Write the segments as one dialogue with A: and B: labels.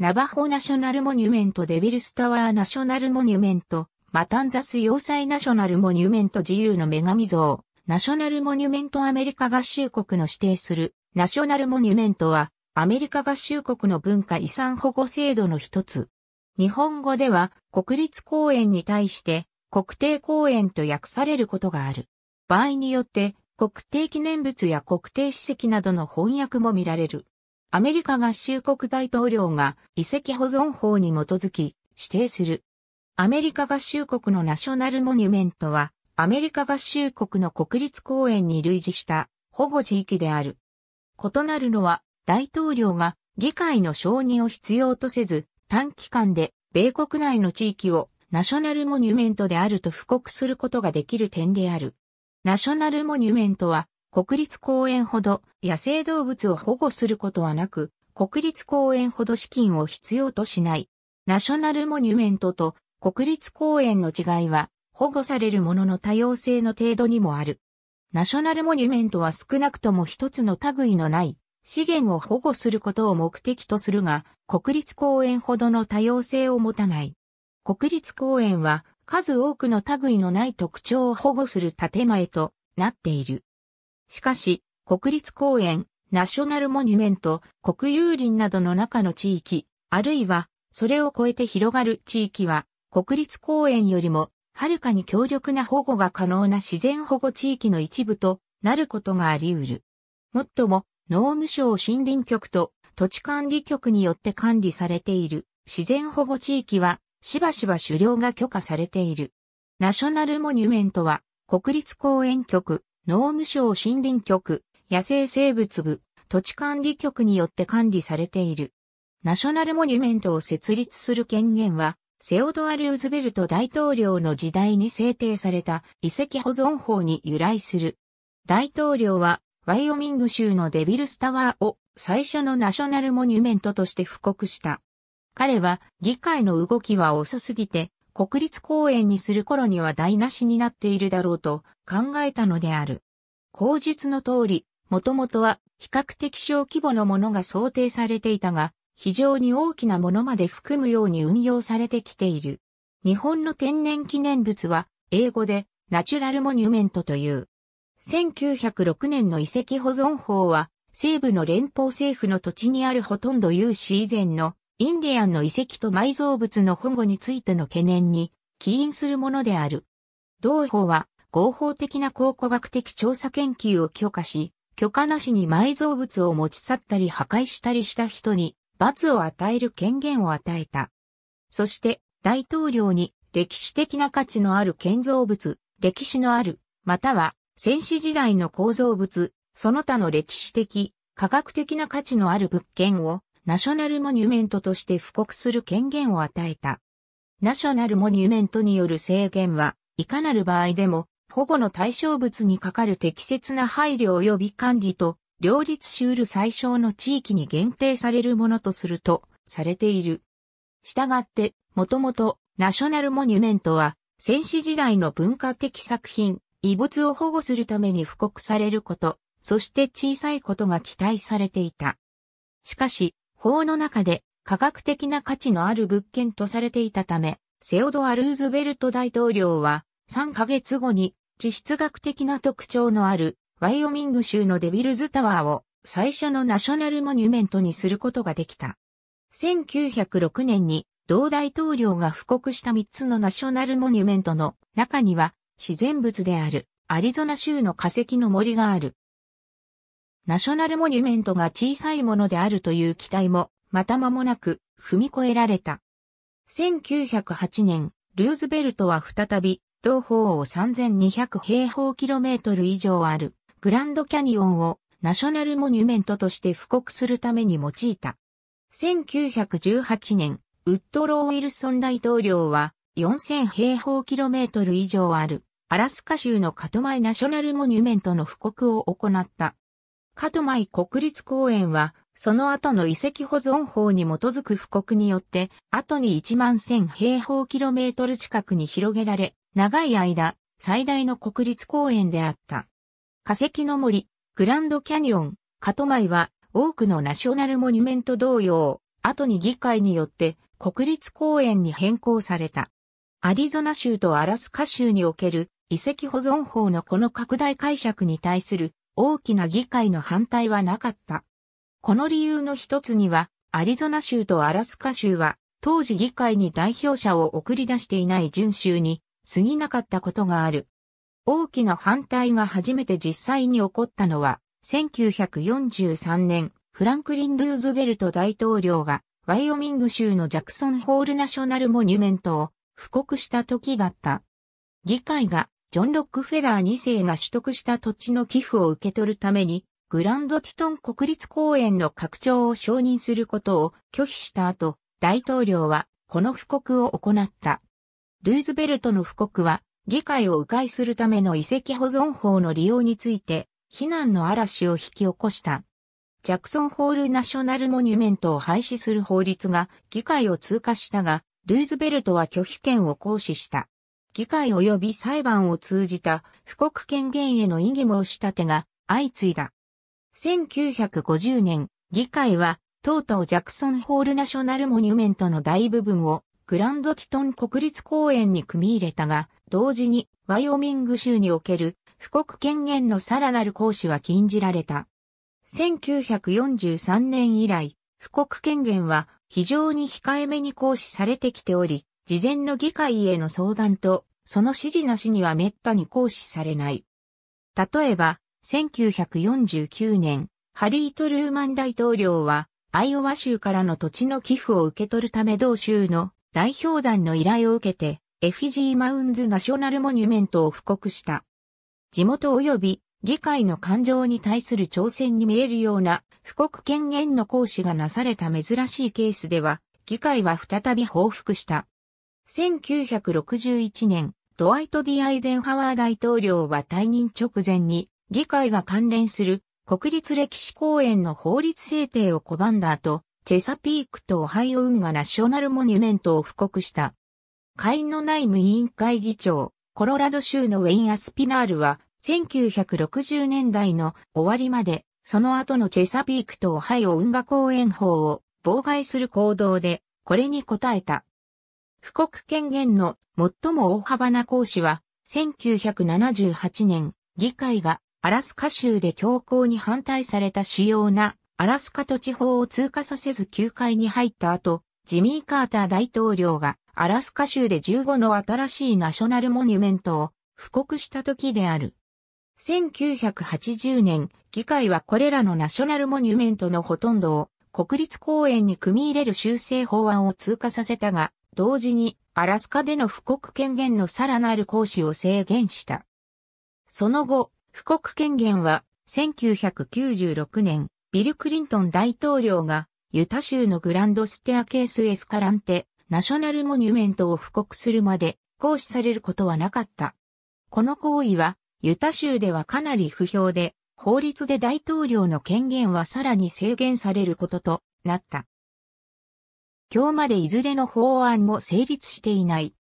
A: ナバホナショナルモニュメントデビルスタワーナショナルモニュメント、マタンザス要塞ナショナルモニュメント自由の女神像、ナショナルモニュメントアメリカ合衆国の指定する、ナショナルモニュメントは、アメリカ合衆国の文化遺産保護制度の一つ。日本語では、国立公園に対して、国定公園と訳されることがある。場合によって、国定記念物や国定史跡などの翻訳も見られる。アメリカ合衆国大統領が遺跡保存法に基づき指定する。アメリカ合衆国のナショナルモニュメントは、アメリカ合衆国の国立公園に類似した保護地域である。異なるのは、大統領が議会の承認を必要とせず、短期間で米国内の地域をナショナルモニュメントであると布告することができる点である。ナショナルモニュメントは国立公園ほど野生動物を保護することはなく、国立公園ほど資金を必要としない。ナショナルモニュメントと国立公園の違いは、保護されるものの多様性の程度にもある。ナショナルモニュメントは少なくとも一つの類のない資源を保護することを目的とするが、国立公園ほどの多様性を持たない。国立公園は数多くの類のない特徴を保護する建前となっている。しかし、国立公園、ナショナルモニュメント、国有林などの中の地域、あるいは、それを超えて広がる地域は、国立公園よりも、はるかに強力な保護が可能な自然保護地域の一部となることがあり得る。もっとも、農務省森林局と土地管理局によって管理されている自然保護地域は、しばしば狩猟が許可されている。ナショナルモニュメントは、国立公園局、農務省森林局、野生生物部、土地管理局によって管理されている。ナショナルモニュメントを設立する権限は、セオドア・ルーズベルト大統領の時代に制定された遺跡保存法に由来する。大統領は、ワイオミング州のデビルスタワーを最初のナショナルモニュメントとして布告した。彼は議会の動きは遅すぎて国立公園にする頃には台無しになっているだろうと考えたのである。口述の通り、もともとは比較的小規模のものが想定されていたが、非常に大きなものまで含むように運用されてきている。日本の天然記念物は、英語でナチュラルモニュメントという。1906年の遺跡保存法は、西部の連邦政府の土地にあるほとんど有史以前のインディアンの遺跡と埋蔵物の保護についての懸念に起因するものである。同法は合法的な考古学的調査研究を許可し、許可なしに埋蔵物を持ち去ったり破壊したりした人に罰を与える権限を与えた。そして大統領に歴史的な価値のある建造物、歴史のある、または戦死時代の構造物、その他の歴史的、科学的な価値のある物件をナショナルモニュメントとして布告する権限を与えた。ナショナルモニュメントによる制限は、いかなる場合でも保護の対象物にかかる適切な配慮及び管理と、両立し得る最小の地域に限定されるものとすると、されている。したがって、もともと、ナショナルモニュメントは、戦死時代の文化的作品、遺物を保護するために布告されること、そして小さいことが期待されていた。しかし、法の中で科学的な価値のある物件とされていたため、セオドア・ルーズベルト大統領は、3ヶ月後に地質学的な特徴のあるワイオミング州のデビルズタワーを最初のナショナルモニュメントにすることができた。1906年に同大統領が布告した3つのナショナルモニュメントの中には自然物であるアリゾナ州の化石の森がある。ナショナルモニュメントが小さいものであるという期待もまた間もなく踏み越えられた。1908年、ルーズベルトは再び東方を3200平方キロメートル以上あるグランドキャニオンをナショナルモニュメントとして布告するために用いた。1918年、ウッドロー・ウィルソン大統領は4000平方キロメートル以上あるアラスカ州のカトマイナショナルモニュメントの布告を行った。カトマイ国立公園はその後の遺跡保存法に基づく布告によって、後に1万1000平方キロメートル近くに広げられ、長い間、最大の国立公園であった。化石の森、グランドキャニオン、カトマイは多くのナショナルモニュメント同様、後に議会によって国立公園に変更された。アリゾナ州とアラスカ州における遺跡保存法のこの拡大解釈に対する大きな議会の反対はなかった。この理由の一つには、アリゾナ州とアラスカ州は当時議会に代表者を送り出していない準州に過ぎなかったことがある。大きな反対が初めて実際に起こったのは、1943年、フランクリン・ルーズベルト大統領が、ワイオミング州のジャクソンホールナショナルモニュメントを布告した時だった。議会が、ジョン・ロックフェラー2世が取得した土地の寄付を受け取るために、グランドティトン国立公園の拡張を承認することを拒否した後、大統領はこの布告を行った。ルーズベルトの布告は、議会を迂回するための遺跡保存法の利用について、非難の嵐を引き起こした。ジャクソンホールナショナルモニュメントを廃止する法律が議会を通過したが、ルーズベルトは拒否権を行使した。議会及び裁判を通じた布告権限への異議申し立てが相次いだ。1950年、議会は、とうとうジャクソンホールナショナルモニュメントの大部分をグランドティトン国立公園に組み入れたが、同時にワイオミング州における布告権限のさらなる行使は禁じられた。1943年以来、布告権限は非常に控えめに行使されてきており、事前の議会への相談と、その指示なしには滅多に行使されない。例えば、1949年、ハリー・トルーマン大統領は、アイオワ州からの土地の寄付を受け取るため同州の代表団の依頼を受けて、エフィジーマウンズナショナルモニュメントを布告した。地元及び議会の感情に対する挑戦に見えるような布告権限の行使がなされた珍しいケースでは、議会は再び報復した。1961年、ドワイト・ディ・アイゼンハワー大統領は退任直前に、議会が関連する国立歴史公園の法律制定を拒んだ後、チェサピークとオハイオ運河ナショナルモニュメントを布告した。会員の内務委員会議長、コロラド州のウェイン・アスピナールは、1960年代の終わりまで、その後のチェサピークとオハイオ運河公園法を妨害する行動で、これに応えた。布告権限の最も大幅な行使は、1978年、議会がアラスカ州で強行に反対された主要なアラスカと地方を通過させず9回に入った後、ジミー・カーター大統領がアラスカ州で15の新しいナショナルモニュメントを布告した時である。1980年、議会はこれらのナショナルモニュメントのほとんどを国立公園に組み入れる修正法案を通過させたが、同時にアラスカでの布告権限のさらなる行使を制限した。その後、布告権限は1996年ビル・クリントン大統領が、ユタ州のグランドステアケースエスカランテ、ナショナルモニュメントを布告するまで、行使されることはなかった。この行為は、ユタ州ではかなり不評で、法律で大統領の権限はさらに制限されることとなった。今日までいずれの法案も成立していない。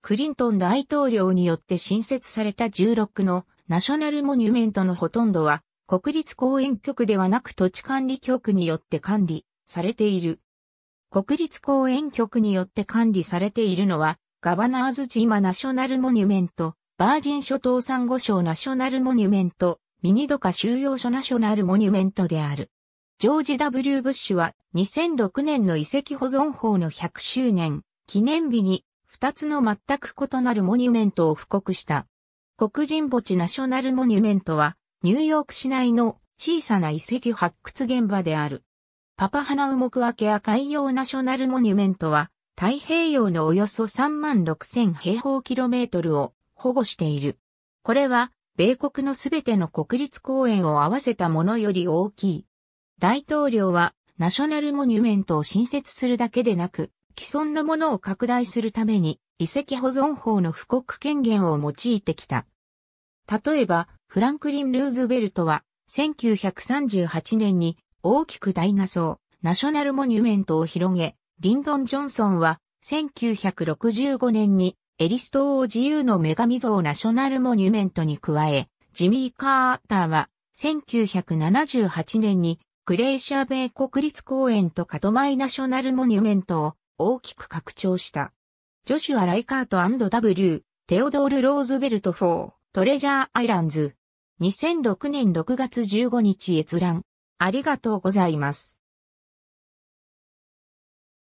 A: クリントン大統領によって新設された16のナショナルモニュメントのほとんどは国立公園局ではなく土地管理局によって管理されている。国立公園局によって管理されているのは、ガバナーズチマナショナルモニュメント、バージン諸島産後礁ナショナルモニュメント、ミニドカ収容所ナショナルモニュメントである。ジョージ W. ブッシュは2006年の遺跡保存法の100周年記念日に2つの全く異なるモニュメントを布告した。黒人墓地ナショナルモニュメントはニューヨーク市内の小さな遺跡発掘現場である。パパハナウモクアケア海洋ナショナルモニュメントは、太平洋のおよそ3万6000平方キロメートルを保護している。これは、米国のすべての国立公園を合わせたものより大きい。大統領は、ナショナルモニュメントを新設するだけでなく、既存のものを拡大するために、遺跡保存法の布告権限を用いてきた。例えば、フランクリン・ルーズベルトは、1938年に大きく大画像、ナショナルモニュメントを広げ、リンドン・ジョンソンは、1965年にエリス島を自由の女神像ナショナルモニュメントに加え、ジミー・カーターは、1978年にクレーシャー米国立公園とカトマイナショナルモニュメントを大きく拡張した。ジョシュア・ライカート &W、テオドール・ローズベルト4、トレジャー・アイランズ、2006年6月15日閲覧。ありがとうございます。